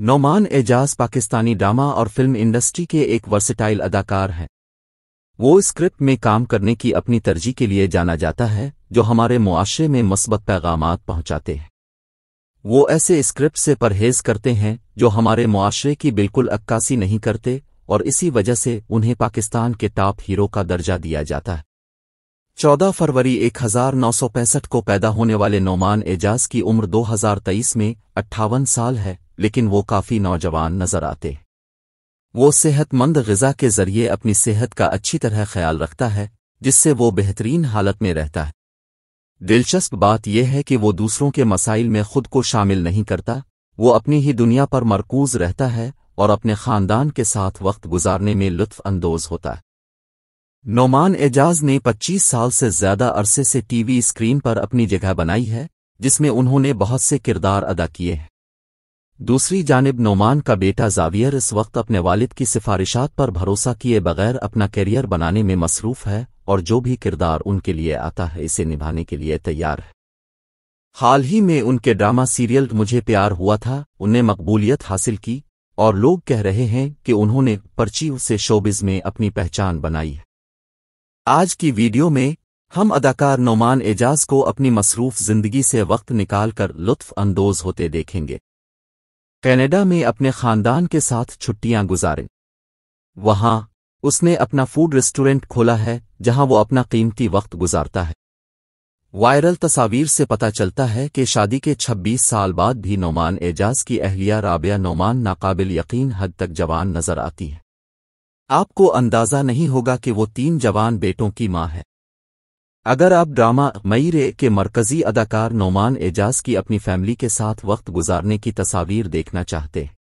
नौमान Ejaz Pakistani drama और film industry के एक वर्सेटाइल अदाकार हैं वो स्क्रिप्ट में काम करने की अपनी तरजीह के लिए जाना जाता है जो हमारे मुआशरे में मस्बत पैगाम पहुंचाते हैं वो ऐसे स्क्रिप्ट से परहेज करते हैं जो हमारे मुआशरे की बिल्कुल अक्कासी नहीं करते और इसी वजह से उन्हें पाकिस्तान के टॉप हीरो का दर्जा दिया जाता है 14 फरवरी 1965 को पैदा होने वाले नौमान एजाज की उम्र 2023 में अट्ठावन साल है लेकिन वो काफ़ी नौजवान नज़र आते वो सेहतमंद गज़ा के ज़रिए अपनी सेहत का अच्छी तरह ख्याल रखता है जिससे वो बेहतरीन हालत में रहता है दिलचस्प बात यह है कि वो दूसरों के मसाइल में खुद को शामिल नहीं करता वो अपनी ही दुनिया पर मरकूज रहता है और अपने ख़ानदान के साथ वक्त गुजारने में अंदोज होता है नोमान एजाज ने 25 साल से ज़्यादा अरसे से टीवी स्क्रीन पर अपनी जगह बनाई है जिसमें उन्होंने बहुत से किरदार अदा किए हैं दूसरी जानब नोमान का बेटा जावियर इस वक्त अपने वालिद की सिफारिशात पर भरोसा किए बगैर अपना करियर बनाने में मसरूफ है और जो भी किरदार उनके लिए आता है इसे निभाने के लिए तैयार है हाल ही में उनके ड्रामा सीरियल मुझे प्यार हुआ था उन्हें मकबूलियत हासिल की और लोग कह रहे हैं कि उन्होंने पर्ची से शोबिज में अपनी पहचान बनाई है आज की वीडियो में हम अदाकार नोमान एजाज को अपनी मसरूफ जिंदगी से वक्त निकालकर लुत्फ अंदोज होते देखेंगे कनाडा में अपने खानदान के साथ छुट्टियां गुजारें वहां उसने अपना फूड रेस्टोरेंट खोला है जहां वो अपना कीमती वक्त गुजारता है वायरल तस्वीर से पता चलता है कि शादी के 26 साल बाद भी नोमान एजाज की अहलिया राबिया नोमान नाकाबिल यकीन हद तक जवान नजर आती है आपको अंदाज़ा नहीं होगा कि वो तीन जवान बेटों की माँ है अगर आप ड्रामा मई के मरकजी अदाकार नोमान एजाज की अपनी फैमिली के साथ वक्त गुजारने की तस्वीर देखना चाहते हैं